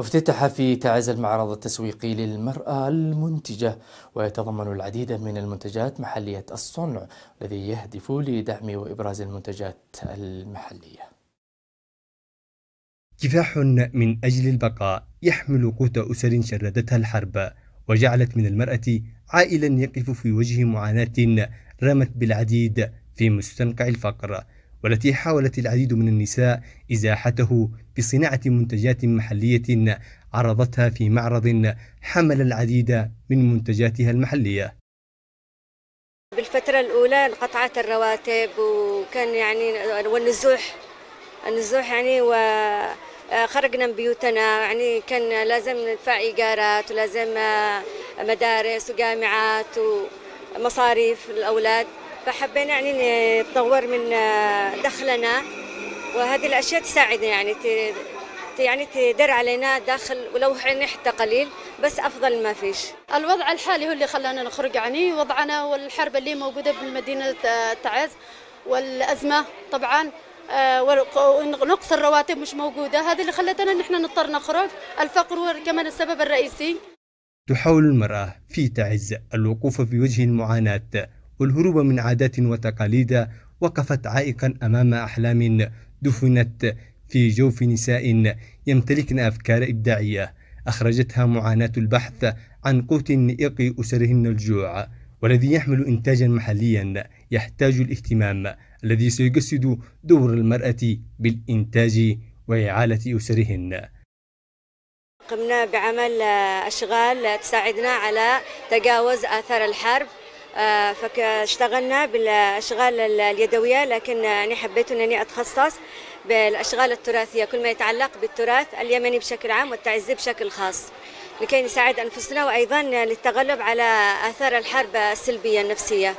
افتتح في تعز المعرض التسويقي للمرأة المنتجة ويتضمن العديد من المنتجات محلية الصنع الذي يهدف لدعم وإبراز المنتجات المحلية كفاح من أجل البقاء يحمل قوت أسر شردتها الحرب وجعلت من المرأة عائلا يقف في وجه معاناة رمت بالعديد في مستنقع الفقر والتي حاولت العديد من النساء إزاحته بصناعة منتجات محلية عرضتها في معرض حمل العديد من منتجاتها المحلية بالفترة الأولى انقطعت الرواتب وكان يعني والنزوح النزوح يعني و خرجنا من بيوتنا يعني كان لازم ندفع إيجارات ولازم مدارس وجامعات ومصاريف الأولاد فحبينا يعني نطور من دخلنا وهذه الاشياء تساعدنا يعني يعني تدر علينا داخل ولو حتى قليل بس افضل ما فيش الوضع الحالي هو اللي خلانا نخرج يعني وضعنا والحرب اللي موجوده بالمدينه تعز والازمه طبعا آه، ونقص الرواتب مش موجوده هذا اللي خلتنا نحن نضطر نخرج الفقر هو كمان السبب الرئيسي تحاول المراه في تعز الوقوف في وجه المعاناه والهروب من عادات وتقاليد وقفت عائقا أمام أحلام دفنت في جوف نساء يمتلكن أفكار إبداعية أخرجتها معاناة البحث عن قوت يقي أسرهن الجوع والذي يحمل إنتاجا محليا يحتاج الاهتمام الذي سيجسد دور المرأة بالإنتاج وإعالة أسرهن قمنا بعمل أشغال تساعدنا على تجاوز آثار الحرب آه، فاشتغلنا بالاشغال اليدويه لكن انا حبيت انني اتخصص بالاشغال التراثيه كل ما يتعلق بالتراث اليمني بشكل عام والتعزي بشكل خاص لكي نساعد انفسنا وايضا للتغلب على اثار الحرب السلبيه النفسيه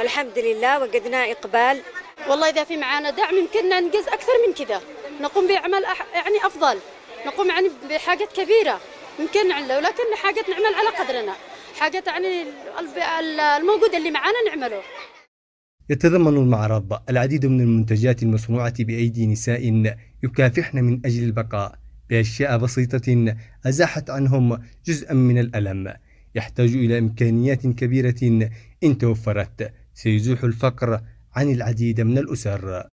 الحمد لله وجدنا اقبال والله اذا في معانا دعم يمكننا ننجز اكثر من كذا نقوم بعمل أح... يعني افضل نقوم يعني بحاجات كبيره يمكن نعمل ولكن حاجات نعمل على قدرنا حاجات يعني الموجود اللي معانا نعمله يتضمن المعرض العديد من المنتجات المصنوعة بأيدي نساء يكافحن من أجل البقاء بأشياء بسيطة أزاحت عنهم جزءا من الألم يحتاج إلى إمكانيات كبيرة إن توفرت سيزوح الفقر عن العديد من الأسر